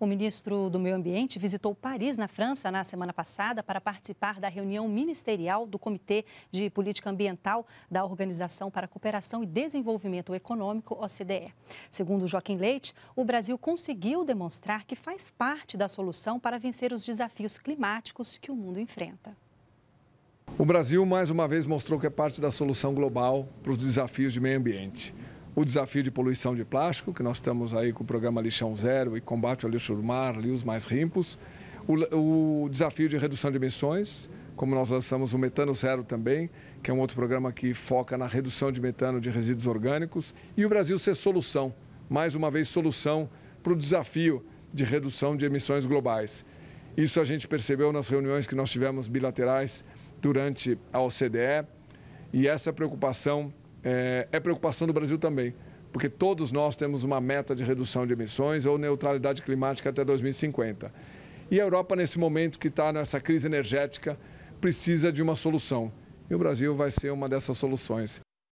O ministro do Meio Ambiente visitou Paris, na França, na semana passada para participar da reunião ministerial do Comitê de Política Ambiental da Organização para a Cooperação e Desenvolvimento Econômico, OCDE. Segundo Joaquim Leite, o Brasil conseguiu demonstrar que faz parte da solução para vencer os desafios climáticos que o mundo enfrenta. O Brasil mais uma vez mostrou que é parte da solução global para os desafios de meio ambiente o desafio de poluição de plástico, que nós estamos aí com o programa Lixão Zero e combate ao lixo do mar, rios mais limpos, o, o desafio de redução de emissões, como nós lançamos o Metano Zero também, que é um outro programa que foca na redução de metano de resíduos orgânicos, e o Brasil ser solução, mais uma vez solução para o desafio de redução de emissões globais. Isso a gente percebeu nas reuniões que nós tivemos bilaterais durante a OCDE, e essa preocupação é, é preocupação do Brasil também, porque todos nós temos uma meta de redução de emissões ou neutralidade climática até 2050. E a Europa, nesse momento que está nessa crise energética, precisa de uma solução. E o Brasil vai ser uma dessas soluções.